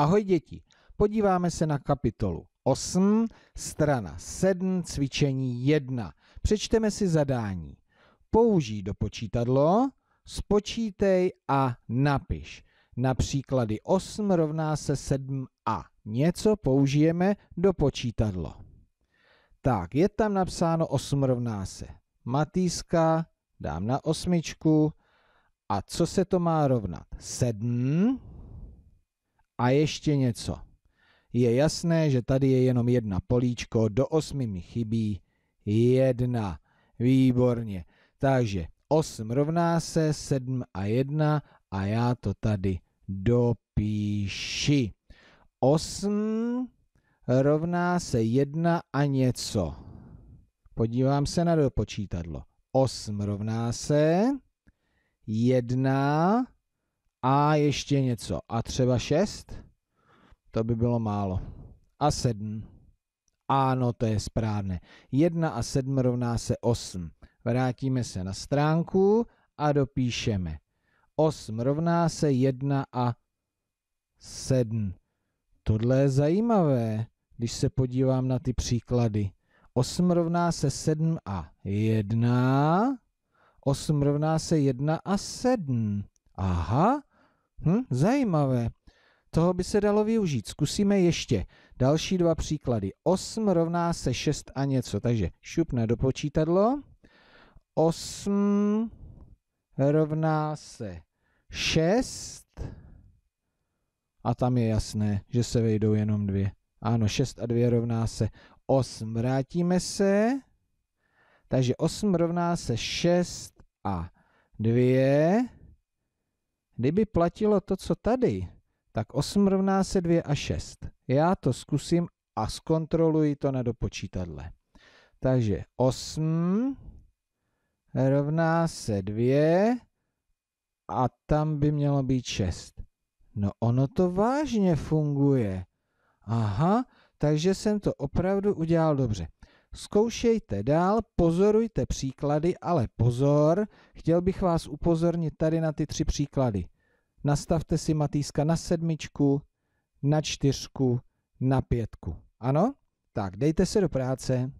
Ahoj děti, podíváme se na kapitolu 8, strana 7, cvičení 1. Přečteme si zadání. Použij do počítadlo, spočítej a napiš. Na příklady 8 rovná se 7 a něco použijeme do počítadlo. Tak, je tam napsáno 8 rovná se. Matýska dám na osmičku. A co se to má rovnat? 7 a ještě něco. Je jasné, že tady je jenom jedna políčko, do osmi mi chybí jedna. Výborně. Takže 8 rovná se 7 a 1 a já to tady dopíši. 8 rovná se 1 a něco. Podívám se na dopočítadlo. 8 rovná se 1 a ještě něco. A třeba 6? To by bylo málo. A 7. Ano, to je správné. 1 a 7 rovná se 8. Vrátíme se na stránku a dopíšeme. 8 rovná se 1 a 7. Tohle je zajímavé, když se podívám na ty příklady. 8 rovná se 7 a 1. 8 rovná se 1 a 7. Aha, Hm? Zajímavé. Toho by se dalo využít. Zkusíme ještě další dva příklady. 8 rovná se 6 a něco, takže šupne do počítadlo. 8 rovná se 6 a tam je jasné, že se vejdou jenom dvě. Ano, 6 a 2 rovná se 8. Vrátíme se. Takže 8 rovná se 6 a 2. Kdyby platilo to, co tady, tak 8 rovná se 2 a 6. Já to zkusím a zkontroluji to na dopočítadle. Takže 8 rovná se 2 a tam by mělo být 6. No ono to vážně funguje. Aha, takže jsem to opravdu udělal dobře. Zkoušejte dál, pozorujte příklady, ale pozor, chtěl bych vás upozornit tady na ty tři příklady. Nastavte si matýska na sedmičku, na čtyřku, na pětku. Ano? Tak dejte se do práce.